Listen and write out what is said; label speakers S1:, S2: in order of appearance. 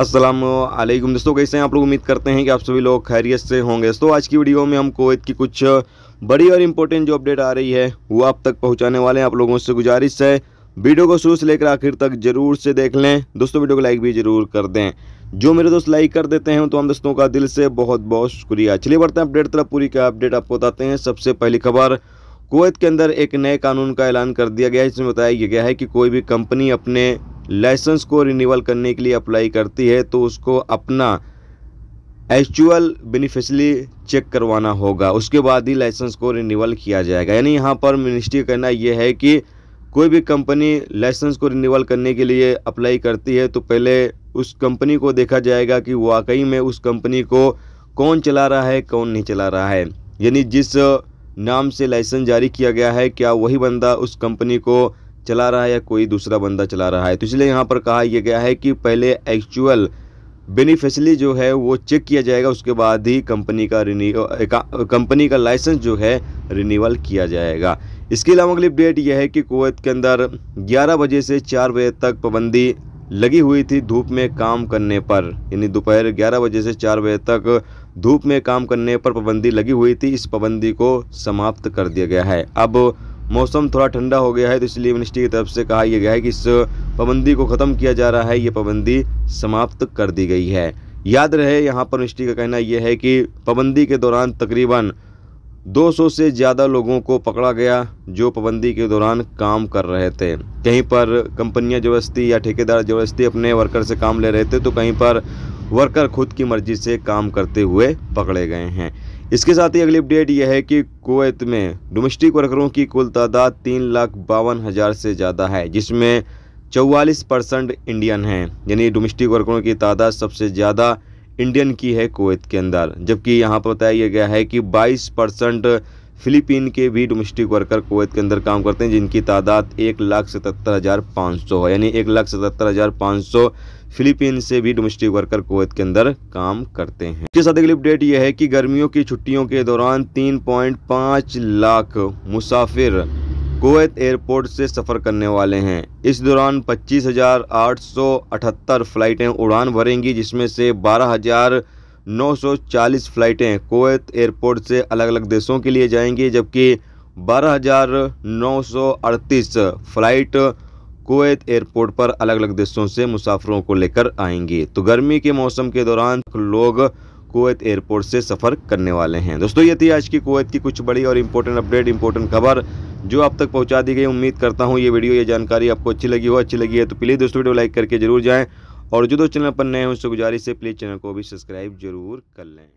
S1: असलम दोस्तों कैसे हैं आप लोग उम्मीद करते हैं कि आप सभी लोग खैरियत से होंगे दोस्तों आज की वीडियो में हम कोवैत की कुछ बड़ी और इम्पोर्टेंट जो अपडेट आ रही है वो आप तक पहुंचाने वाले हैं आप लोगों से गुजारिश है वीडियो को शुरू से लेकर आखिर तक जरूर से देख लें दोस्तों वीडियो को लाइक भी जरूर कर दें जो मेरे दोस्त लाइक कर देते हैं तो हम दोस्तों का दिल से बहुत बहुत शुक्रिया चलिए बढ़ते हैं अपडेट तरफ पूरी का अपडेट आपको बताते हैं सबसे पहली खबर कोवैत के अंदर एक नए कानून का ऐलान कर दिया गया है जिसमें बताया गया है कि कोई भी कंपनी अपने लाइसेंस को रिन्यूअल करने के लिए अप्लाई करती है तो उसको अपना एक्चुअल बेनिफिशली चेक करवाना होगा उसके बाद ही लाइसेंस को रिन्यूअल किया जाएगा यानी यहाँ पर मिनिस्ट्री कहना यह है कि कोई भी कंपनी लाइसेंस को रिन्यूअल करने के लिए अप्लाई करती है तो पहले उस कंपनी को देखा जाएगा कि वाकई में उस कंपनी को कौन चला रहा है कौन नहीं चला रहा है यानी जिस नाम से लाइसेंस जारी किया गया है क्या वही बंदा उस कंपनी को चला रहा है या कोई दूसरा बंदा चला रहा है तो इसलिए यहाँ पर कहा यह गया है कि पहले एक्चुअल बेनिफिशली जो है वो चेक किया जाएगा उसके बाद ही कंपनी का रिनी कंपनी का लाइसेंस जो है रिनीवल किया जाएगा इसके अलावा अगली अपडेट यह है कि कुवैत के अंदर 11 बजे से 4 बजे तक पाबंदी लगी हुई थी धूप में काम करने पर यानी दोपहर 11 बजे से 4 बजे तक धूप में काम करने पर पाबंदी लगी हुई थी इस पाबंदी को समाप्त कर दिया गया है अब मौसम थोड़ा ठंडा हो गया है तो इसलिए मिनिस्ट्री की तरफ से कहा यह गया है कि इस पाबंदी को ख़त्म किया जा रहा है ये पाबंदी समाप्त कर दी गई है याद रहे यहाँ पर मिनिस्ट्री का कहना यह है कि पाबंदी के दौरान तकरीबन 200 से ज़्यादा लोगों को पकड़ा गया जो पाबंदी के दौरान काम कर रहे थे कहीं पर कंपनियां जबरस्ती या ठेकेदार जबरदस्ती अपने वर्कर से काम ले रहे थे तो कहीं पर वर्कर खुद की मर्जी से काम करते हुए पकड़े गए हैं इसके साथ ही अगली अपडेट यह है कि कुवैत में डोमेस्टिक वर्करों की कुल तादाद तीन लाख बावन हज़ार से ज़्यादा है जिसमें चौवालीस परसेंट इंडियन हैं यानी डोमेस्टिक वर्करों की तादाद सबसे ज़्यादा इंडियन की है कुवैत के अंदर जबकि यहाँ पर बताया गया है कि बाईस परसेंट फिलीपीन के भी डोमेस्टिक वर्कर कुवैत के अंदर काम करते हैं जिनकी तादाद एक लाख सतहत्तर हज़ार पाँच सौ है यानी एक लाख सतहत्तर हज़ार पाँच सौ फिलीपीन से भी डोमेस्टिक वर्कर कुवैत के अंदर काम करते हैं इसके साथ अगली अपडेट यह है कि गर्मियों की छुट्टियों के दौरान तीन पॉइंट पाँच लाख मुसाफिर कुवैत एयरपोर्ट से सफ़र करने वाले हैं इस दौरान अठहत्तर फ्लाइटें उड़ान भरेंगी जिसमें से बारह हज़ार 940 फ्लाइटें कोवैत एयरपोर्ट से अलग अलग देशों के लिए जाएंगी जबकि 12,938 फ्लाइट कोवैत एयरपोर्ट पर अलग अलग देशों से मुसाफिरों को लेकर आएंगी तो गर्मी के मौसम के दौरान लोग कोवैत एयरपोर्ट से सफ़र करने वाले हैं दोस्तों ये थी आज की कोवैत की कुछ बड़ी और इम्पोर्टेंट अपडेट इम्पोर्टेंट खबर जो आप तक पहुंचा दी गई उम्मीद करता हूं ये वीडियो ये जानकारी आपको अच्छी लगी हो अच्छी लगी है तो प्लीज़ दोस्तों वीडियो लाइक करके जरूर जाएं और जो दोस्त चैनल पर नए हैं उससे गुजारिश है प्लीज़ चैनल को भी सब्सक्राइब जरूर कर लें